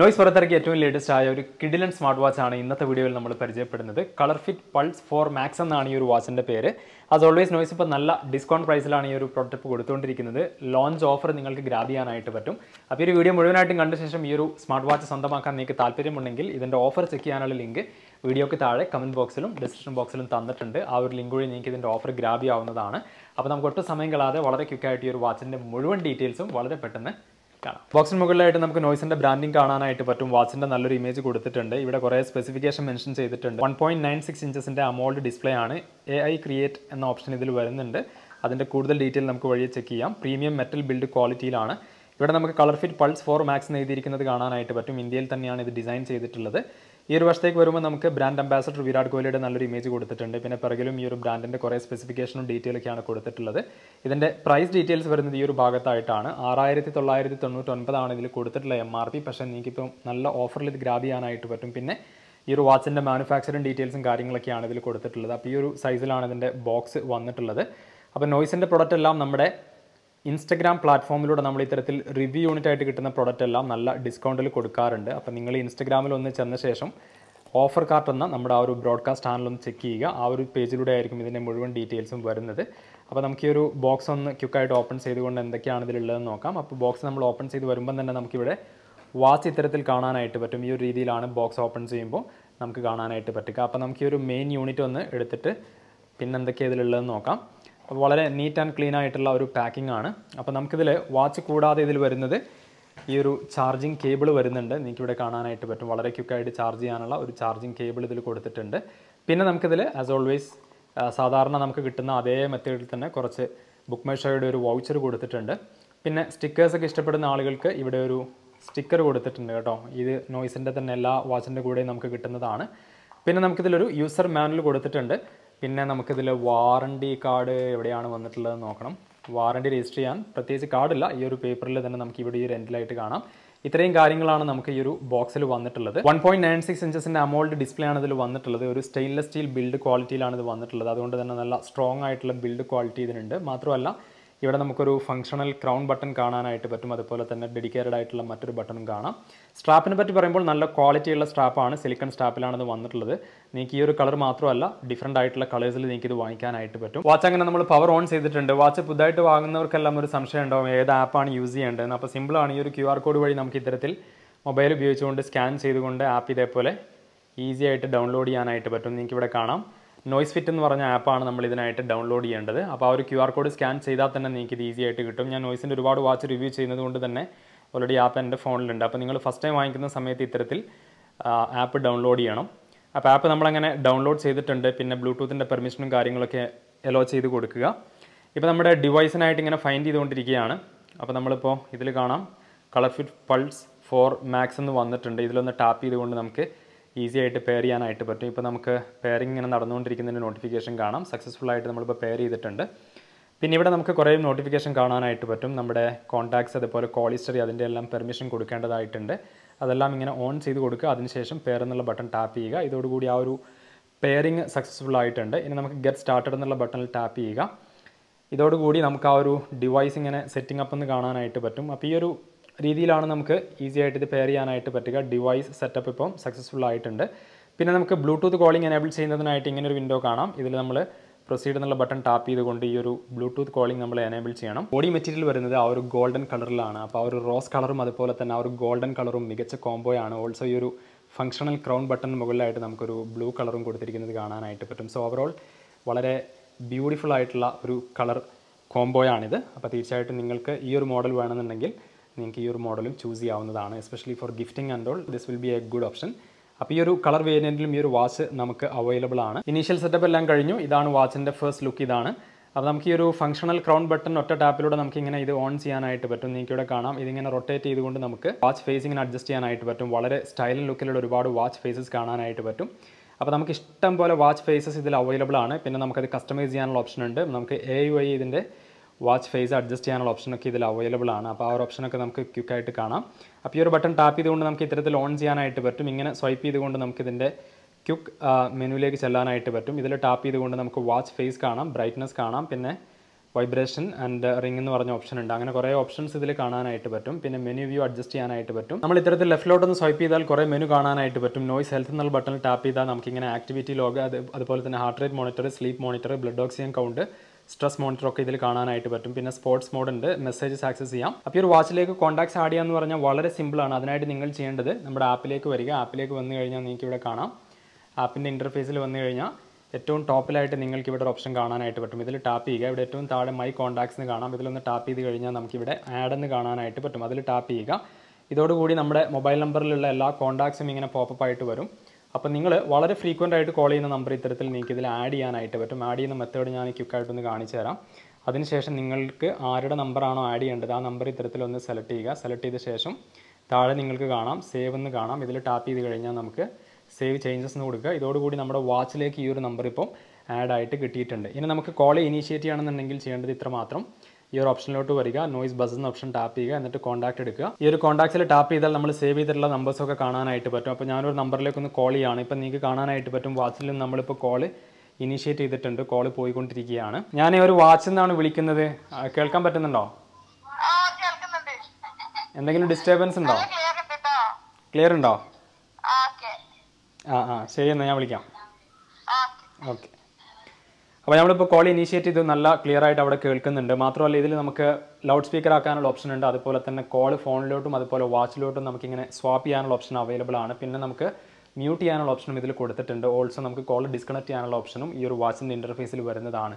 noise പുറത്തിറക്കിയ ഏറ്റവും latest ആയ ഒരു കിഡിലൻ സ്മാർട്ട് വാച്ച് ആണ് ഇന്നത്തെ വീഡിയോയിൽ നമ്മൾ പരിചയപ്പെടുന്നത് colour fit pulse four max എന്നാണ് ഈ ഒരു വാച്ചിൻ്റെ പേര് ആസ് ഓൾവേസ് നോയ്സ് ഇപ്പോൾ നല്ല ഡിസ്കൗണ്ട് പ്രൈസിലാണ് ഈ ഒരു പ്രോഡക്റ്റ് കൊടുത്തുകൊണ്ടിരിക്കുന്നത് ലോഞ്ച് ഓഫർ നിങ്ങൾക്ക് ഗ്രാബ് ചെയ്യാനായിട്ട് പറ്റും അപ്പോൾ ഈ ഒരു വീഡിയോ മുഴുവനായിട്ടും കണ്ട ശേഷം ഈ ഒരു സ്മാർട്ട് വാച്ച് സ്വന്തമാക്കാൻ നിങ്ങൾക്ക് താല്പര്യമുണ്ടെങ്കിൽ ഇതിൻ്റെ ഓഫർ ചെക്ക് ചെയ്യാനുള്ള ലിങ്ക് വീഡിയോയ്ക്ക് താഴെ കമൻറ്റ് ബോക്സിലും ഡിസ്ക്രിപ്ഷൻ ബോക്സിലും തന്നിട്ടുണ്ട് ആ ഒരു ലിങ്ക് വഴി നിങ്ങൾക്ക് ഇതിൻ്റെ ഓഫർ ഗ്രാബ് ചെയ്യാവുന്നതാണ് അപ്പോൾ നമുക്ക് ഒട്ടും സമയം കളാതെ വളരെ ക്വിക്കായിട്ട് ഈ ഒരു വാച്ചിൻ്റെ മുഴുവൻ ഡീറ്റെയിൽസും വളരെ പെട്ടെന്ന് കാണാം ബോക്സിന് മുകളിലായിട്ട് നമുക്ക് നോയ്സിന്റെ ബ്രാൻഡിംഗ് കാണാനായിട്ട് പറ്റും വാച്ചിന്റെ നല്ലൊരു ഇമേജ് കൊടുത്തിട്ടുണ്ട് ഇവിടെ കുറേ സ്പെസിഫിക്കേഷൻ മെൻഷൻ ചെയ്തിട്ടുണ്ട് വൺ പോയിന്റ് നയൻ സിക്സ് ഇഞ്ചസിന്റെ അമോൾഡ് ഡിസ്പ്ലേ ആണ് എ ഐ ക്രിയേറ്റ് എന്ന ഓപ്ഷൻ ഇതിൽ വരുന്നുണ്ട് അതിൻ്റെ കൂടുതൽ ഡീറ്റെയിൽ നമുക്ക് വഴിയെ ചെക്ക് ചെയ്യാം പ്രീമിയം മെറ്റൽ ബിൽഡ് ക്വാളിറ്റിയിലാണ് ഇവിടെ നമുക്ക് colour fit pulse four Max എഴുതിയിരിക്കുന്നത് കാണാനായിട്ട് പറ്റും ഇന്ത്യയിൽ തന്നെയാണ് ഇത് ഡിസൈൻ ചെയ്തിട്ടുള്ളത് ഈ ഒരു വർഷത്തേക്ക് വരുമ്പോൾ നമുക്ക് ബ്രാൻഡ് അംബാസഡർ വിരാട് കോഹ്ലിയുടെ നല്ലൊരു ഇമേജ് കൊടുത്തിട്ടുണ്ട് പിന്നെ പിറകിലും ഈ ഒരു ബ്രാൻഡിൻ്റെ കുറേ സ്പെസിഫിക്കേഷനും ഡീറ്റെയിലൊക്കെയാണ് കൊടുത്തിട്ടുള്ളത് ഇതിൻ്റെ പ്രൈസ് ഡീറ്റെയിൽസ് വരുന്നത് ഈ ഒരു ഭാഗത്തായിട്ടാണ് ആറായിരത്തി തൊള്ളായിരത്തി തൊണ്ണൂറ്റൊൻപതാണ് ഇതിൽ കൊടുത്തിട്ടുള്ള എം ആർ പി പക്ഷേ നിങ്ങൾക്കിപ്പം നല്ല ഓഫറിൽ ഇത് ഗ്രാബ് ചെയ്യാനായിട്ട് പറ്റും പിന്നെ ഈ ഒരു വാച്ചിൻ്റെ മാനുഫാക്ചറിങ് ഡീറ്റെയിൽസും കാര്യങ്ങളൊക്കെയാണ് ഇതിൽ കൊടുത്തിട്ടുള്ളത് അപ്പോൾ ഈ ഒരു സൈസിലാണ് ഇതിൻ്റെ ബോക്സ് വന്നിട്ടുള്ളത് അപ്പോൾ നോയ്സിൻ്റെ പ്രൊഡക്റ്റ് എല്ലാം നമ്മുടെ ഇൻസ്റ്റഗ്രാം പ്ലാറ്റ്ഫോമിലൂടെ നമ്മൾ ഇത്തരത്തിൽ റിവ്യൂ യൂണിറ്റ് ആയിട്ട് കിട്ടുന്ന പ്രോഡക്റ്റ് എല്ലാം നല്ല ഡിസ്കൗണ്ടിൽ കൊടുക്കാറുണ്ട് അപ്പോൾ നിങ്ങൾ ഇൻസ്റ്റഗ്രാമിൽ ഒന്ന് ചെന്ന ശേഷം ഓഫർ കാർട്ട് എന്ന നമ്മുടെ ആ ഒരു ബ്രോഡ്കാസ്റ്റ് ഒന്ന് ചെക്ക് ചെയ്യുക ആ ഒരു പേജിലൂടെ ആയിരിക്കും ഇതിൻ്റെ മുഴുവൻ ഡീറ്റെയിൽസും വരുന്നത് അപ്പോൾ നമുക്ക് ഈ ഒരു ബോക്സ് ഒന്ന് ക്യുക്കായിട്ട് ഓപ്പൺ ചെയ്തുകൊണ്ട് എന്തൊക്കെയാണ് ഇതിലുള്ളതെന്ന് നോക്കാം അപ്പോൾ ബോക്സ് നമ്മൾ ഓപ്പൺ ചെയ്ത് വരുമ്പം തന്നെ നമുക്കിവിടെ വാച്ച് ഇത്തരത്തിൽ കാണാനായിട്ട് പറ്റും ഈ ഒരു രീതിയിലാണ് ബോക്സ് ഓപ്പൺ ചെയ്യുമ്പോൾ നമുക്ക് കാണാനായിട്ട് പറ്റുക അപ്പോൾ നമുക്ക് ഈ ഒരു മെയിൻ യൂണിറ്റ് ഒന്ന് എടുത്തിട്ട് പിന്നെന്തൊക്കെയാണ് ഇതിലുള്ളതെന്ന് നോക്കാം വളരെ നീറ്റ് ആൻഡ് ക്ലീൻ ആയിട്ടുള്ള ഒരു പാക്കിംഗ് ആണ് അപ്പോൾ നമുക്കിതിൽ വാച്ച് കൂടാതെ ഇതിൽ വരുന്നത് ഈ ഒരു ചാർജിങ് കേബിൾ വരുന്നുണ്ട് നിങ്ങൾക്കിവിടെ കാണാനായിട്ട് പറ്റും വളരെ ക്യുക്കായിട്ട് ചാർജ് ചെയ്യാനുള്ള ഒരു ചാർജിങ് കേബിൾ ഇതിൽ കൊടുത്തിട്ടുണ്ട് പിന്നെ നമുക്കിതിൽ ആസ് ഓൾവേസ് സാധാരണ നമുക്ക് കിട്ടുന്ന അതേ മെത്തേഡിൽ തന്നെ കുറച്ച് ബുക്ക് മേഷയുടെ ഒരു വൗച്ചർ കൊടുത്തിട്ടുണ്ട് പിന്നെ സ്റ്റിക്കേഴ്സൊക്കെ ഇഷ്ടപ്പെടുന്ന ആളുകൾക്ക് ഇവിടെ ഒരു സ്റ്റിക്കർ കൊടുത്തിട്ടുണ്ട് കേട്ടോ ഇത് നോയ്സിൻ്റെ തന്നെ എല്ലാ വാച്ചിൻ്റെ കൂടെയും നമുക്ക് കിട്ടുന്നതാണ് പിന്നെ നമുക്കിതിലൊരു യൂസർ മാനുവൽ കൊടുത്തിട്ടുണ്ട് പിന്നെ നമുക്കിതിൽ വാറണ്ടി കാർഡ് എവിടെയാണ് വന്നിട്ടുള്ളത് നോക്കണം വാറണ്ടി രജിസ്റ്റർ ചെയ്യാൻ പ്രത്യേകിച്ച് കാർഡില്ല ഈ ഒരു പേപ്പറിൽ തന്നെ നമുക്ക് ഇവിടെ ഈ റെൻറ്റിലായിട്ട് കാണാം ഇത്രയും കാര്യങ്ങളാണ് നമുക്ക് ഈ ഒരു ബോക്സിൽ വന്നിട്ടുള്ളത് വൺ പോയിന്റ് നയൻ സിക്സ് ഇഞ്ചസിന്റെ അമോൾഡ് ഡിസ്പ്ലേ ആണ് ഇതിൽ വന്നിട്ടുള്ളത് ഒരു സ്റ്റെയിൻലെസ് സ്റ്റീൽ ബിൽഡ് ക്വാളിറ്റിയിലാണ് ഇത് വന്നിട്ടുള്ളത് അതുകൊണ്ട് തന്നെ നല്ല സ്ട്രോങ് ആയിട്ടുള്ള ബിൽഡ് ക്വാളിറ്റി ഇതിനുണ്ട് മാത്രമല്ല ഇവിടെ നമുക്കൊരു ഫംഗ്ഷണൽ ക്രൗൺ ബട്ടൺ കാണാനായിട്ട് പറ്റും അതുപോലെ തന്നെ ഡെഡിക്കേറ്റഡ് ആയിട്ടുള്ള മറ്റൊരു ബട്ടണും കാണാം സ്ട്രാപ്പിനെ പറ്റി പറയുമ്പോൾ നല്ല ക്വാളിറ്റിയുള്ള സ്ട്രാപ്പാണ് സിലിക്കൺ സ്ട്രാപ്പിലാണ് വന്നിട്ടുള്ളത് നിങ്ങൾക്ക് ഈ ഒരു കളർ മാത്രമല്ല ഡിഫറൻ്റ് ആയിട്ടുള്ള കളേഴ്സിൽ നിങ്ങൾക്ക് ഇത് വാങ്ങിക്കാനായിട്ട് പറ്റും വാച്ച് അങ്ങനെ നമ്മൾ പവർ ഓൺ ചെയ്തിട്ടുണ്ട് വാച്ച് പുതുതായിട്ട് വാങ്ങുന്നവർക്കെല്ലാം ഒരു സംശയം ഉണ്ടാവും ഏത് ആപ്പാണ് യൂസ് ചെയ്യേണ്ടതെന്ന് അപ്പോൾ സിമ്പിളാണ് ഈ ഒരു ക്യു ആർ കോഡ് വഴി നമുക്ക് ഇത്തരത്തിൽ മൊബൈൽ ഉപയോഗിച്ചുകൊണ്ട് സ്കാൻ ചെയ്തുകൊണ്ട് ആപ്പ് ഇതേപോലെ ഈസി ആയിട്ട് ഡൗൺലോഡ് ചെയ്യാനായിട്ട് പറ്റും നിങ്ങൾക്ക് ഇവിടെ കാണാം നോയ്സ് ഫിറ്റ് എന്ന് പറഞ്ഞ ആപ്പാണ് നമ്മൾ ഇതിനായിട്ട് ഡൗൺലോഡ് ചെയ്യേണ്ടത് അപ്പോൾ ആ ഒരു ക്യു ആർ കോഡ് സ്കാൻ ചെയ്താൽ തന്നെ നിങ്ങൾക്ക് ഇത് ഈസി ആയിട്ട് കിട്ടും ഞാൻ നോയ്സിൻ്റെ ഒരുപാട് വാച്ച് റിവ്യൂ ചെയ്യുന്നത് കൊണ്ട് തന്നെ ഓൾറെഡി ആപ്പ് എൻ്റെ ഫോണിലുണ്ട് അപ്പോൾ നിങ്ങൾ ഫസ്റ്റ് ടൈം വാങ്ങിക്കുന്ന സമയത്ത് ഇത്തരത്തിൽ ആപ്പ് ഡൗൺലോഡ് ചെയ്യണം അപ്പോൾ ആപ്പ് നമ്മളങ്ങനെ ഡൗൺലോഡ് ചെയ്തിട്ടുണ്ട് പിന്നെ ബ്ലൂടൂത്തിൻ്റെ പെർമിഷനും കാര്യങ്ങളൊക്കെ എലോ ചെയ്ത് കൊടുക്കുക ഇപ്പോൾ നമ്മുടെ ഡിവൈസിനായിട്ട് ഇങ്ങനെ ഫൈൻഡ് ചെയ്തുകൊണ്ടിരിക്കുകയാണ് അപ്പോൾ നമ്മളിപ്പോൾ ഇതിൽ കാണാം കളർഫിറ്റ് പൾസ് ഫോർ മാക്സ് എന്ന് വന്നിട്ടുണ്ട് ഇതിലൊന്ന് ടാപ്പ് ചെയ്തുകൊണ്ട് നമുക്ക് ഈസി ആയിട്ട് പെയർ ചെയ്യാനായിട്ട് പറ്റും ഇപ്പോൾ നമുക്ക് പെയറിങ് ഇങ്ങനെ നടന്നുകൊണ്ടിരിക്കുന്നതിൻ്റെ നോട്ടിഫിക്കേഷൻ കാണാം സക്സസ്ഫുൾ ആയിട്ട് നമ്മളിപ്പോൾ പെയർ ചെയ്തിട്ടുണ്ട് പിന്നെ ഇവിടെ നമുക്ക് കുറേ നോട്ടിഫിക്കേഷൻ കാണാനായിട്ട് പറ്റും നമ്മുടെ കോൺടാക്ട്സ് അതുപോലെ കോൾ ഹിസ്റ്ററി അതിൻ്റെ എല്ലാം പെർമിഷൻ കൊടുക്കേണ്ടതായിട്ടുണ്ട് അതെല്ലാം ഇങ്ങനെ ഓൺ ചെയ്ത് കൊടുക്കുക അതിനുശേഷം പെയർ എന്നുള്ള ബട്ടൺ ടാപ്പ് ചെയ്യുക ഇതോടുകൂടി ആ ഒരു പെയറിങ് സക്സസ്ഫുൾ ആയിട്ടുണ്ട് ഇനി നമുക്ക് ഗെറ്റ് സ്റ്റാർട്ടഡ് എന്നുള്ള ബട്ടണിൽ ടാപ്പ് ചെയ്യുക ഇതോടുകൂടി നമുക്ക് ആ ഒരു ഡിവൈസ് ഇങ്ങനെ സെറ്റിംഗ് അപ്പ് എന്ന് കാണാനായിട്ട് പറ്റും അപ്പോൾ ഈ ഒരു രീതിയിലാണ് നമുക്ക് ഈസി ആയിട്ട് ഇത് പെയർ ചെയ്യാനായിട്ട് പറ്റുക ഡിവൈസ് സെറ്റപ്പ് ഇപ്പം സക്സസ്ഫുൾ ആയിട്ടുണ്ട് പിന്നെ നമുക്ക് ബ്ലൂടൂത്ത് കോളിംഗ് എനേബിൾ ചെയ്യുന്നതിനായിട്ട് ഇങ്ങനെ ഒരു വിൻഡോ കാണാം ഇതിൽ നമ്മൾ പ്രൊസീഡ് എന്നുള്ള ബട്ടൺ ടാപ്പ് ചെയ്തുകൊണ്ട് ഈ ഒരു ബ്ലൂടൂത്ത് കോളിംഗ് നമ്മൾ എനേബിൾ ചെയ്യണം ബോഡി മെറ്റീരിയൽ വരുന്നത് ആ ഒരു ഗോൾഡൻ കളറിലാണ് അപ്പോൾ ആ ഒരു റോസ് കളറും അതുപോലെ തന്നെ ആ ഒരു ഗോൾഡൻ കളറും മികച്ച കോംബോയാണ് ഓൾസോ ഈ ഒരു ഫങ്ഷണൽ ക്രൗൺ ബട്ടൺ മുകളിലായിട്ട് നമുക്കൊരു ബ്ലൂ കളറും കൊടുത്തിരിക്കുന്നത് കാണാനായിട്ട് പറ്റും സോ ഓവറോൾ വളരെ ബ്യൂട്ടിഫുൾ ആയിട്ടുള്ള ഒരു കളർ കോംബോയാണിത് അപ്പോൾ തീർച്ചയായിട്ടും നിങ്ങൾക്ക് ഈ ഒരു മോഡൽ വേണമെന്നുണ്ടെങ്കിൽ നിങ്ങൾക്ക് ഈ ഒരു മോഡലും ചൂസ് ചെയ്യാവുന്നതാണ് especially for gifting and all this will be a good option അപ്പോൾ ഈ ഒരു കളർ വേരിയൻറ്റിലും ഈ ഒരു വാച്ച് നമുക്ക് അവൈലബിൾ ആണ് ഇനീഷ്യൽ സെറ്റപ്പ് എല്ലാം കഴിഞ്ഞു ഇതാണ് വാച്ചിൻ്റെ ഫസ്റ്റ് ലുക്ക് ഇതാണ് അപ്പോൾ നമുക്ക് ഈ ഒരു ഫംഗ്ഷണൽ ക്രൗൺ ബട്ടൺ ഒറ്റ ടാപ്പിലൂടെ നമുക്ക് ഇങ്ങനെ ഇത് ഓൺ ചെയ്യാനായിട്ട് പറ്റും നിങ്ങൾക്ക് ഇവിടെ കാണാം ഇതിങ്ങനെ റൊട്ടേറ്റ് ചെയ്തുകൊണ്ട് നമുക്ക് വാച്ച് ഫേസിങ്ങിന് അഡ്ജസ്റ്റ് ചെയ്യാനായിട്ട് പറ്റും വളരെ സ്റ്റൈലൻ ലുക്കിലുള്ള ഒരുപാട് വാച്ച് ഫേസസ് കാണാനായിട്ട് പറ്റും അപ്പോൾ നമുക്ക് ഇഷ്ടം പോലെ വാച്ച് ഫേസസ് ഇതിൽ അവൈലബിൾ ആണ് പിന്നെ നമുക്കത് കസ്റ്റമൈസ് ചെയ്യാനുള്ള ഓപ്ഷൻ ഉണ്ട് നമുക്ക് എ യു ഐ ഇതിൻ്റെ വാച്ച് ഫേസ് അഡ്ജസ്റ്റ് ചെയ്യാനുള്ള ഓപ്ഷനൊക്കെ ഇതിൽ അവൈലബിൾ ആണ് അപ്പോൾ ആ ഒരു ഓപ്ഷനൊക്കെ നമുക്ക് ക്വിക്കായിട്ട് കാണാം അപ്പോൾ ഈ ഒരു ബട്ടൺ ടാപ്പ് ചെയ്തുകൊണ്ട് നമുക്ക് ഇത്തരത്തിൽ ഓൺ ചെയ്യാനായിട്ട് പറ്റും ഇങ്ങനെ സ്വൈപ്പ് ചെയ്തുകൊണ്ട് നമുക്കിതിൻ്റെ ക്യുക്ക് മെനുവിലേക്ക് ചെല്ലാനായിട്ട് പറ്റും ഇതിൽ ടാപ്പ് ചെയ്തുകൊണ്ട് നമുക്ക് വാച്ച് ഫേസ് കാണാം ബ്രൈറ്റ്നസ് കാണാം പിന്നെ വൈബ്രേഷൻ ആൻഡ് റിംഗ് എന്ന് പറഞ്ഞ ഓപ്ഷൻ ഉണ്ട് അങ്ങനെ കുറേ ഓപ്ഷൻസ് ഇതിൽ കാണാനായിട്ട് പറ്റും പിന്നെ മെനു വ്യൂ അഡ്ജസ്റ്റ് ചെയ്യാനായിട്ട് പറ്റും നമ്മൾ ഇത്തരത്തിൽ ലെഫ്റ്റിലോട്ടൊന്ന് സ്വൈപ്പ് ചെയ്താൽ കുറേ മെനു കാണാനായിട്ട് പറ്റും നോയ്സ് ഹെൽത്ത് എന്നുള്ള ബട്ടൺ ടാപ്പ് ചെയ്താൽ നമുക്കിങ്ങനെ ആക്ടിവിറ്റി ലോഗ് അത് അതുപോലെ തന്നെ heart rate monitor sleep monitor blood oxygen count stress monitor ഒക്കെ ഇതിൽ കാണാനായിട്ട് പറ്റും പിന്നെ സ്പോർട്സ് മോഡ് ഉണ്ട് മെസ്സേജസ് ആക്സസ് ചെയ്യാം അപ്പോൾ ഈ ഒരു വാച്ചിലേക്ക് കോൺടാക്ട്സ് ആഡ് ചെയ്യാന്ന് പറഞ്ഞാൽ വളരെ സിമ്പിളാണ് അതിനായിട്ട് നിങ്ങൾ ചെയ്യേണ്ടത് നമ്മുടെ ആപ്പിലേക്ക് വരിക ആപ്പിലേക്ക് വന്നു കഴിഞ്ഞാൽ നിങ്ങൾക്ക് ഇവിടെ കാണാം ആപ്പിൻ്റെ ഇൻ്റർഫേസിൽ വന്നു കഴിഞ്ഞാൽ ഏറ്റവും ടോപ്പിലായിട്ട് നിങ്ങൾക്ക് ഇവിടെ ഒരു ഓപ്ഷൻ കാണാനായിട്ട് പറ്റും ഇതിൽ ടാപ്പ് ചെയ്യുക ഇവിടെ ഏറ്റവും താഴെ മൈ കോൺടാക്ട്സ് എന്ന് കാണാം ഇതിലൊന്ന് ടാപ്പ് ചെയ്ത് കഴിഞ്ഞാൽ നമുക്കിവിടെ ആഡ് എന്ന് കാണാനായിട്ട് പറ്റും അതിൽ ടാപ്പ് ചെയ്യുക ഇതോടുകൂടി നമ്മുടെ മൊബൈൽ നമ്പറിലുള്ള എല്ലാ കോൺടാക്ട്സും ഇങ്ങനെ പോപ്പപ്പ് ആയിട്ട് വരും അപ്പോൾ നിങ്ങൾ വളരെ ഫ്രീക്വൻ്റ് ആയിട്ട് കോൾ ചെയ്യുന്ന നമ്പർ ഇത്തരത്തിൽ നിങ്ങൾക്ക് ഇതിൽ ആഡ് ചെയ്യാനായിട്ട് പറ്റും ആഡ് ചെയ്യുന്ന മെത്തേഡ് ഞാൻ ക്വിക്കായിട്ടൊന്ന് കാണിച്ചു തരാം അതിനുശേഷം നിങ്ങൾക്ക് ആരുടെ നമ്പറാണോ ആഡ് ചെയ്യേണ്ടത് ആ നമ്പർ ഒന്ന് സെലക്ട് ചെയ്യുക സെലക്ട് ചെയ്ത ശേഷം താഴെ നിങ്ങൾക്ക് കാണാം സേവ് എന്ന് കാണാം ഇതിൽ ടാപ്പ് ചെയ്ത് കഴിഞ്ഞാൽ നമുക്ക് സേവ് ചേഞ്ചസ് എന്ന് കൊടുക്കുക ഇതോടുകൂടി നമ്മുടെ വാച്ചിലേക്ക് ഈ ഒരു നമ്പർ ഇപ്പം ആഡ് ആയിട്ട് കിട്ടിയിട്ടുണ്ട് ഇനി നമുക്ക് കോൾ ഇനീഷ്യേറ്റ് ചെയ്യണമെന്നുണ്ടെങ്കിൽ ചെയ്യേണ്ടത് ഇത്ര മാത്രം ഈ ഒരു ഓപ്ഷനിലോട്ട് വരിക നോയിസ് ബസ് എന്ന ഓപ്ഷൻ ടാപ്പ് ചെയ്യുക എന്നിട്ട് കോൺടാക്ട് എടുക്കുക ഈ ഒരു കോൺടാക്ട്സിൽ ടാപ്പ് ചെയ്താൽ നമ്മൾ സേവ് ചെയ്തിട്ടുള്ള നമ്പേഴ്സ് ഒക്കെ കാണാനായിട്ട് പറ്റും അപ്പോൾ ഞാനൊരു നമ്പറിലേക്ക് ഒന്ന് കോൾ ചെയ്യുകയാണ് ഇപ്പം നിങ്ങൾക്ക് കാണാനായിട്ട് പറ്റും വാച്ചിലും നമ്മളിപ്പോൾ കോള് ഇനീഷ്യേറ്റ് ചെയ്തിട്ടുണ്ട് കോൾ പോയിക്കൊണ്ടിരിക്കുകയാണ് ഞാൻ ഈ ഒരു വാച്ചിൽ നിന്നാണ് വിളിക്കുന്നത് കേൾക്കാൻ പറ്റുന്നുണ്ടോ എന്തെങ്കിലും ഡിസ്റ്റർബൻസ് ഉണ്ടോ ക്ലിയർ ഉണ്ടോ ആ ആ ശരി എന്നാൽ ഞാൻ വിളിക്കാം ഓക്കെ അപ്പോൾ നമ്മളിപ്പോൾ കോൾ ഇനീഷ്യേറ്റ് ചെയ്ത് നല്ല ക്ലിയർ ആയിട്ട് അവിടെ കേൾക്കുന്നുണ്ട് മാത്രമല്ല ഇതിൽ നമുക്ക് ലൗഡ് സ്പീക്കർ ആക്കാനുള്ള ഓപ്ഷൻ ഉണ്ട് അതുപോലെ തന്നെ കോൾ ഫോണിലോട്ടും അതുപോലെ വാച്ചിലോട്ടും നമുക്കിങ്ങനെ സ്വാപ്പ് ചെയ്യാനുള്ള ഓപ്ഷൻ അവൈലബിൾ ആണ് പിന്നെ നമുക്ക് മ്യൂട്ട് ചെയ്യാനുള്ള ഓപ്ഷനും ഇതിൽ കൊടുത്തിട്ടുണ്ട് ഓൾസോ നമുക്ക് കോൾ ഡിസ്കണക്ട് ചെയ്യാനുള്ള ഓപ്ഷനും ഈ ഒരു വാച്ചിൻ്റെ ഇൻ്റർഫേസിൽ വരുന്നതാണ്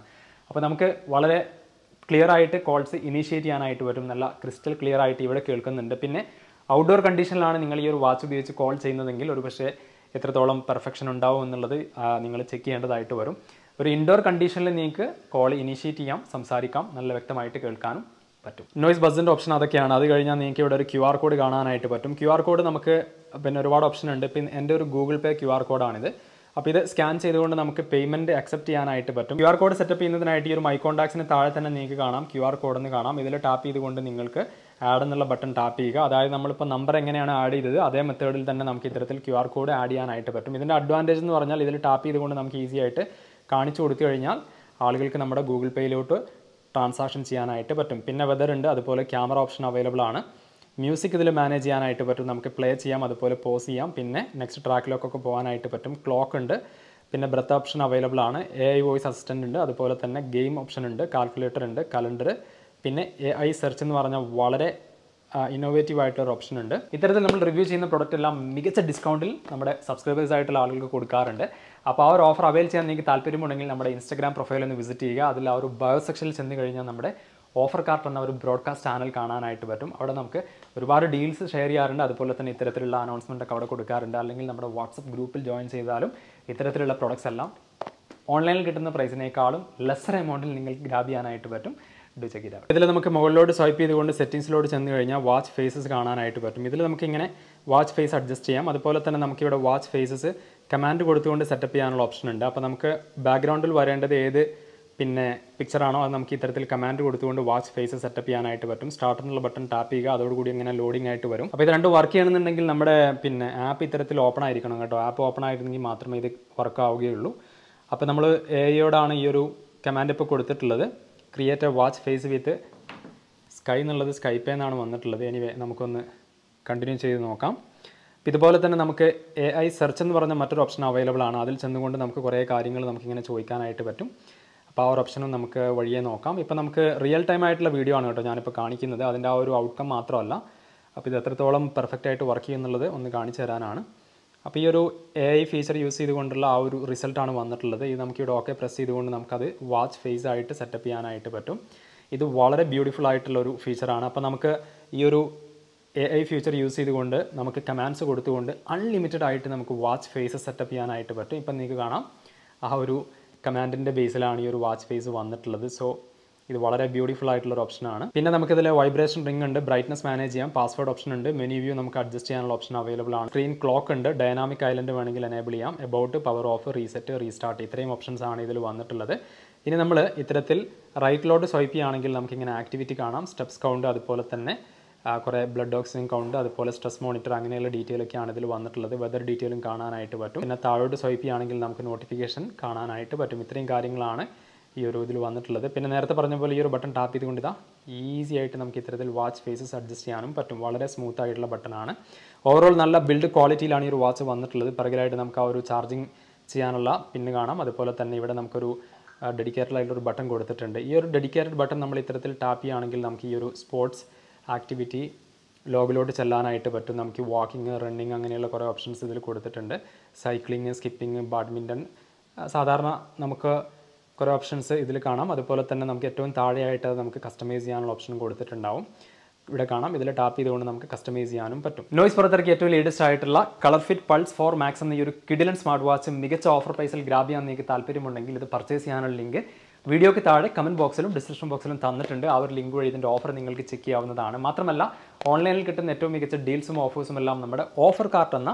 അപ്പോൾ നമുക്ക് വളരെ ക്ലിയർ ആയിട്ട് കോൾസ് ഇനീഷ്യേറ്റ് ചെയ്യാനായിട്ട് വരും നല്ല ക്രിസ്റ്റൽ ക്ലിയർ ആയിട്ട് ഇവിടെ കേൾക്കുന്നുണ്ട് പിന്നെ ഔട്ട്ഡോർ കണ്ടീഷനിലാണ് നിങ്ങൾ ഈ ഒരു വാച്ച് ഉപയോഗിച്ച് കോൾ ചെയ്യുന്നതെങ്കിൽ ഒരു പക്ഷേ എത്രത്തോളം പെർഫെക്ഷൻ ഉണ്ടാവും എന്നുള്ളത് നിങ്ങൾ ചെക്ക് ചെയ്യേണ്ടതായിട്ട് വരും ഒരു ഇൻഡോർ കണ്ടീഷനിൽ നിങ്ങൾക്ക് കോൾ ഇനീഷ്യേറ്റ് ചെയ്യാം സംസാരിക്കാം നല്ല വ്യക്തമായിട്ട് കേൾക്കാനും പറ്റും നോയിസ് ബസ്സിൻ്റെ ഓപ്ഷൻ അതൊക്കെയാണ് അത് കഴിഞ്ഞാൽ നിങ്ങൾക്ക് ഇവിടെ ഒരു ക്യു ആർ കോഡ് കാണാനായിട്ട് പറ്റും ക്യു ആർ കോഡ് നമുക്ക് പിന്നെ ഒരുപാട് ഓപ്ഷൻ ഉണ്ട് പിന്നെ എൻ്റെ ഒരു ഗൂഗിൾ പേ ക്യു ആർ കോഡാണിത് അപ്പോൾ ഇത് സ്കാൻ ചെയ്തുകൊണ്ട് നമുക്ക് പേയ്മെൻറ്റ് അക്സെപ്റ്റ് ചെയ്യാനായിട്ട് പറ്റും ക്യു ആർ കോഡ് സെറ്റപ്പ് ചെയ്യുന്നതിനായിട്ട് ഈ ഒരു മൈ കോൺടാക്ട്സിന് താഴെ തന്നെ നിങ്ങൾക്ക് കാണാം ക്യു ആർ കോഡ് എന്ന് കാണാം ഇതിൽ ടാപ്പ് ചെയ്തുകൊണ്ട് നിങ്ങൾക്ക് ആഡ് എന്നുള്ള ബട്ടൺ ടാപ്പ് ചെയ്യുക അതായത് നമ്മളിപ്പോൾ നമ്പർ എങ്ങനെയാണ് ആഡ് ചെയ്തത് അതേ മെത്തേഡിൽ തന്നെ നമുക്ക് ഇത്തരത്തിൽ ക്യു ആർ കോഡ് ആഡ് ചെയ്യാനായിട്ട് പറ്റും ഇതിൻ്റെ അഡ്വാൻറ്റേജ് എന്ന് പറഞ്ഞാൽ ഇതിൽ ടാപ്പ് ചെയ്തുകൊണ്ട് നമുക്ക് ഈസി ആയിട്ട് കാണിച്ചു കൊടുത്തു കഴിഞ്ഞാൽ ആളുകൾക്ക് നമ്മുടെ ഗൂഗിൾ പേയിലോട്ട് ട്രാൻസാക്ഷൻ ചെയ്യാനായിട്ട് പറ്റും പിന്നെ വെതർ ഉണ്ട് അതുപോലെ ക്യാമറ ഓപ്ഷൻ അവൈലബിൾ ആണ് മ്യൂസിക് ഇതിൽ മാനേജ് ചെയ്യാനായിട്ട് പറ്റും നമുക്ക് പ്ലേ ചെയ്യാം അതുപോലെ പോസ് ചെയ്യാം പിന്നെ നെക്സ്റ്റ് ട്രാക്കിലേക്കൊക്കെ പോകാനായിട്ട് പറ്റും ക്ലോക്ക് ഉണ്ട് പിന്നെ ബ്രത്ത് ഓപ്ഷൻ അവൈലബിൾ ആണ് എ ഐ വോയിസ് അസിസ്റ്റൻ്റ് ഉണ്ട് അതുപോലെ തന്നെ ഗെയിം ഓപ്ഷൻ ഉണ്ട് കാൽക്കുലേറ്റർ ഉണ്ട് കലണ്ടർ പിന്നെ എ ഐ സെർച്ച് എന്ന് പറഞ്ഞാൽ വളരെ ഇന്നോവേറ്റീവ് ആയിട്ടൊരു ഓപ്ഷൻ ഉണ്ട് ഇത്തരത്തിൽ നമ്മൾ റിവ്യൂ ചെയ്യുന്ന പ്രൊഡക്റ്റ് എല്ലാം മികച്ച ഡിസ്കൗണ്ടിൽ നമ്മുടെ സബ്സ്ക്രൈബേഴ്സ് ആയിട്ടുള്ള ആളുകൾക്ക് കൊടുക്കാറുണ്ട് അപ്പോൾ ആ ഒരു ഓഫർ അവൈൽ ചെയ്യാൻ നിങ്ങൾക്ക് താല്പര്യമുണ്ടെങ്കിൽ നമ്മുടെ ഇൻസ്റ്റാഗ്രാം പ്രൊഫൈൽ ഒന്ന് വിസിറ്റ് ചെയ്യുക അതിൽ ആ ഒരു ബയോ സെക്ഷനിൽ ചെന്ന് കഴിഞ്ഞാൽ നമ്മുടെ ഓഫർ കാർട്ട് എന്ന ഒരു ബ്രോഡ്കാസ്റ്റ് ചാനൽ കാണാനായിട്ട് പറ്റും അവിടെ നമുക്ക് ഒരുപാട് ഡീൽസ് ഷെയർ ചെയ്യാറുണ്ട് അതുപോലെ തന്നെ ഇത്തരത്തിലുള്ള അനൗൺസ്മെൻ്റ് ഒക്കെ അവിടെ കൊടുക്കാറുണ്ട് അല്ലെങ്കിൽ നമ്മുടെ വാട്സപ്പ് ഗ്രൂപ്പിൽ ജോയിൻ ചെയ്താലും ഇത്തരത്തിലുള്ള പ്രോഡക്റ്റ്സ് എല്ലാം ഓൺലൈനിൽ കിട്ടുന്ന പ്രൈസിനേക്കാളും ലെസർ എമൗണ്ടിൽ നിങ്ങൾക്ക് ഗ്രാബ് ചെയ്യാനായിട്ട് പറ്റും ഡു ചെക്ക് ഇതാവും ഇതിൽ നമുക്ക് മുകളിലോട്ട് സ്വൈപ്പ് ചെയ്തുകൊണ്ട് സെറ്റിംഗ്സിലോട്ട് ചെന്ന് കഴിഞ്ഞാൽ വാച്ച് ഫേസസ് കാണാനായിട്ട് പറ്റും ഇതിൽ നമുക്ക് ഇങ്ങനെ വാച്ച് ഫേസ് അഡ്ജസ്റ്റ് ചെയ്യാം അതുപോലെ തന്നെ നമുക്ക് ഇവിടെ വാച്ച് ഫേസസ് കമാൻഡ് കൊടുത്തുകൊണ്ട് സെറ്റപ്പ് ചെയ്യാനുള്ള ഓപ്ഷൻ ഉണ്ട് അപ്പോൾ നമുക്ക് ബാക്ക്ഗ്രൗണ്ടിൽ വരേണ്ടത് ഏത് പിന്നെ പിക്ചറാണോ അത് നമുക്ക് ഇത്തരത്തിൽ കമാൻഡ് കൊടുത്തുകൊണ്ട് വാച്ച് ഫേസ് സെറ്റപ്പ് ചെയ്യാനായിട്ട് പറ്റും സ്റ്റാർട്ട് എന്നുള്ള ബട്ടൺ ടാപ്പ് ചെയ്യുക അതോടുകൂടി ഇങ്ങനെ ലോഡിംഗ് ആയിട്ട് വരും അപ്പോൾ ഇത് രണ്ട് വർക്ക് ചെയ്യണമെന്നുണ്ടെങ്കിൽ നമ്മുടെ പിന്നെ ആപ്പ് ഇത്തരത്തിൽ ഓപ്പൺ ആയിരിക്കണം കേട്ടോ ആപ്പ് ഓപ്പൺ ആയിരുന്നെങ്കിൽ മാത്രമേ ഇത് വർക്ക് ആവുകയുള്ളൂ അപ്പോൾ നമ്മൾ എ ഐയോടാണ് ഈ ഒരു കമാൻഡ് ഇപ്പോൾ കൊടുത്തിട്ടുള്ളത് create a watch face with sky എന്നുള്ളത് സ്കൈപ്പേന്നാണ് വന്നിട്ടുള്ളത് എനിവേ നമുക്കൊന്ന് കണ്ടിന്യൂ ചെയ്ത് നോക്കാം ഇതുപോലെ തന്നെ നമുക്ക് എ ഐ സെർച്ച് എന്ന് പറഞ്ഞ മറ്റൊരു ഓപ്ഷൻ അവൈലബിൾ ആണ് അതിൽ ചെന്നുകൊണ്ട് നമുക്ക് കുറേ കാര്യങ്ങൾ നമുക്കിങ്ങനെ ചോദിക്കാനായിട്ട് പറ്റും അപ്പോൾ ആ ഒരു ഓപ്ഷനും നമുക്ക് വഴിയെ നോക്കാം ഇപ്പോൾ നമുക്ക് റിയൽ ടൈം ആയിട്ടുള്ള വീഡിയോ ആണ് കേട്ടോ ഞാനിപ്പോൾ കാണിക്കുന്നത് അതിൻ്റെ ആ ഒരു ഔട്ട്കം മാത്രമല്ല അപ്പോൾ ഇത് എത്രത്തോളം പെർഫെക്റ്റ് ആയിട്ട് വർക്ക് ചെയ്യുന്നുള്ളത് ഒന്ന് കാണിച്ചു തരാനാണ് അപ്പോൾ ഈ ഒരു എ ഐ ഫീച്ചർ യൂസ് ചെയ്തുകൊണ്ടുള്ള ആ ഒരു റിസൾട്ടാണ് വന്നിട്ടുള്ളത് ഇത് നമുക്ക് ഇവിടെ ഓക്കെ പ്രസ് ചെയ്തുകൊണ്ട് നമുക്കത് വാച്ച് ഫേസ് ആയിട്ട് സെറ്റപ്പ് ചെയ്യാനായിട്ട് പറ്റും ഇത് വളരെ ബ്യൂട്ടിഫുൾ ആയിട്ടുള്ള ഒരു ഫീച്ചറാണ് അപ്പോൾ നമുക്ക് ഈ ഒരു എ ഐ ഫ്യൂച്ചർ യൂസ് ചെയ്തുകൊണ്ട് നമുക്ക് കമാൻഡ്സ് കൊടുത്തുകൊണ്ട് അൺലിമിറ്റഡ് ആയിട്ട് നമുക്ക് വാച്ച് ഫേസ് സെറ്റപ്പ് ചെയ്യാനായിട്ട് പറ്റും ഇപ്പം നിങ്ങൾക്ക് കാണാം ആ ഒരു കമാൻഡിൻ്റെ ബേസിലാണ് ഈ ഒരു വാച്ച് ഫേസ് വന്നിട്ടുള്ളത് സോ ഇത് വളരെ ബ്യൂട്ടിഫുൾ ആയിട്ടുള്ള ഒരു ഓപ്ഷനാണ് പിന്നെ നമുക്കിതിൽ വൈബ്രേഷൻ റിംഗ് ഉണ്ട് ബ്രൈറ്റ്നസ് മാനേജ് ചെയ്യാം പാസ്വേഡ് ഓപ്ഷൻ ഉണ്ട് മെനു വ്യൂ നമുക്ക് അഡ്ജസ്റ്റ് ചെയ്യാനുള്ള ഓപ്ഷൻ അവൈലബിൾ ആണ് സ്ക്രീൻ ക്ലോക്ക് ഉണ്ട് ഡൈനാമിക് ഐലൻഡ് വേണമെങ്കിൽ എനേബിൾ ചെയ്യാം about power off reset restart ഇത്രയും ഓപ്ഷൻസ് ആണ് ഇതിൽ വന്നിട്ടുള്ളത് ഇനി നമ്മൾ ഇത്തരത്തിൽ റൈറ്റിലോട്ട് സ്വൈപ്പ് ചെയ്യുകയാണെങ്കിൽ നമുക്കിങ്ങനെ ആക്ടിവിറ്റി കാണാം സ്റ്റെപ്സ് കൗണ്ട് അതുപോലെ തന്നെ കുറേ ബ്ലഡ് ഓക്സിജൻ കൗണ്ട് അതുപോലെ സ്ട്രെസ് മോണിറ്റർ അങ്ങനെയുള്ള ഡീറ്റെയിൽ ഒക്കെയാണ് ഇതിൽ വന്നിട്ടുള്ളത് വെതർ ഡീറ്റെയിലും കാണാനായിട്ട് പറ്റും പിന്നെ താഴോട്ട് സ്വൈപ്പ് ചെയ്യുകയാണെങ്കിൽ നമുക്ക് നോട്ടിഫിക്കേഷൻ കാണാനായിട്ട് പറ്റും ഇത്രയും കാര്യങ്ങളാണ് ഈ ഒരു ഇതിൽ വന്നിട്ടുള്ളത് പിന്നെ നേരത്തെ പറഞ്ഞ പോലെ ഈ ഒരു ബട്ടൺ ടാപ്പ് ചെയ്തുകൊണ്ട് ഇതാ ഈസി ആയിട്ട് നമുക്ക് ഇത്തരത്തിൽ വാച്ച് ഫേസസ് അഡ്ജസ്റ്റ് ചെയ്യാനും പറ്റും വളരെ സ്മൂത്ത് ആയിട്ടുള്ള ബട്ടണാണ് ഓവറോൾ നല്ല ബിൽഡ് ക്വാളിറ്റിയിലാണ് ഈ ഒരു വാച്ച് വന്നിട്ടുള്ളത് പിറകിലായിട്ട് നമുക്ക് ആ ഒരു ചാർജിങ് ചെയ്യാനുള്ള പിന്നെ കാണാം അതുപോലെ തന്നെ ഇവിടെ നമുക്കൊരു ഡെഡിക്കേറ്റഡ് ആയിട്ടുള്ള ഒരു ബട്ടൺ കൊടുത്തിട്ടുണ്ട് ഈ ഒരു ഡെഡിക്കേറ്റഡ് ബട്ടൺ നമ്മൾ ഇത്തരത്തിൽ ടാപ്പ് ചെയ്യുകയാണെങ്കിൽ നമുക്ക് ഈ ഒരു സ്പോർട്സ് ആക്ടിവിറ്റി ലോബിലോട്ട് ചെല്ലാനായിട്ട് പറ്റും നമുക്ക് വാക്കിംഗ് റണ്ണിങ് അങ്ങനെയുള്ള കുറേ ഓപ്ഷൻസ് ഇതിൽ കൊടുത്തിട്ടുണ്ട് സൈക്ലിങ് സ്കിപ്പിംഗ് ബാഡ്മിൻ്റൺ സാധാരണ നമുക്ക് കുറേ ഓപ്ഷൻസ് ഇതിൽ കാണാം അതുപോലെ തന്നെ നമുക്ക് ഏറ്റവും താഴെയായിട്ട് നമുക്ക് കസ്റ്റമൈസ് ചെയ്യാനുള്ള ഓപ്ഷൻ കൊടുത്തിട്ടുണ്ടാവും ഇവിടെ കാണാം ഇതിൽ ടാപ്പ് ചെയ്തുകൊണ്ട് നമുക്ക് കസ്റ്റമൈസ് ചെയ്യാനും പറ്റും നോയ്സ് പുറത്തേക്ക് ഏറ്റവും ലേറ്റസ്റ്റ് ആയിട്ടുള്ള colour fit pulse four Max എന്ന ഈ ഒരു കിഡിലൻ സ്മാർട്ട് വാച്ച് മികച്ച ഓഫർ പ്രൈസിൽ ഗ്രാബ് ചെയ്യാൻ നിങ്ങൾക്ക് താല്പര്യമുണ്ടെങ്കിൽ ഇത് പർച്ചേസ് ചെയ്യാനുള്ള ലിങ്ക് വീഡിയോയ്ക്ക് താഴെ കമൻറ്റ് ബോക്സിലും ഡിസ്ക്രിപ്ഷൻ ബോക്സിലും തന്നിട്ടുണ്ട് ആ ഒരു ലിങ്ക് വഴി ഇതിൻ്റെ ഓഫർ നിങ്ങൾക്ക് ചെക്ക് ചെയ്യാവുന്നതാണ് മാത്രമല്ല ഓൺലൈനിൽ കിട്ടുന്ന ഏറ്റവും മികച്ച ഡീൽസും ഓഫേഴ്സും എല്ലാം നമ്മുടെ ഓഫർ കാർട്ട് എന്ന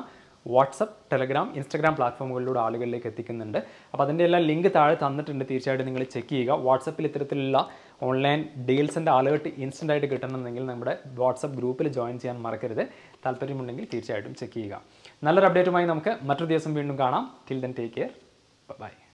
വാട്സപ്പ് ടെലഗ്രാം ഇൻസ്റ്റാഗ്രാം പ്ലാറ്റ്ഫോമുകളിലൂടെ ആളുകളിലേക്ക് എത്തിക്കുന്നുണ്ട് അപ്പോൾ അതിൻ്റെ എല്ലാം ലിങ്ക് താഴെ തന്നിട്ടുണ്ട് തീർച്ചയായിട്ടും നിങ്ങൾ ചെക്ക് ചെയ്യുക വാട്സപ്പിൽ ഇത്തരത്തിലുള്ള ഓൺലൈൻ ഡീൽസിൻ്റെ അലേർട്ട് ഇൻസ്റ്റൻ്റ് ആയിട്ട് കിട്ടണമെന്നെങ്കിൽ നമ്മുടെ വാട്സപ്പ് ഗ്രൂപ്പിൽ ജോയിൻ ചെയ്യാൻ മറക്കരുത് താല്പര്യമുണ്ടെങ്കിൽ തീർച്ചയായിട്ടും ചെക്ക് ചെയ്യുക നല്ലൊരു അപ്ഡേറ്റുമായി നമുക്ക് മറ്റൊരു ദിവസം വീണ്ടും കാണാം till then take care by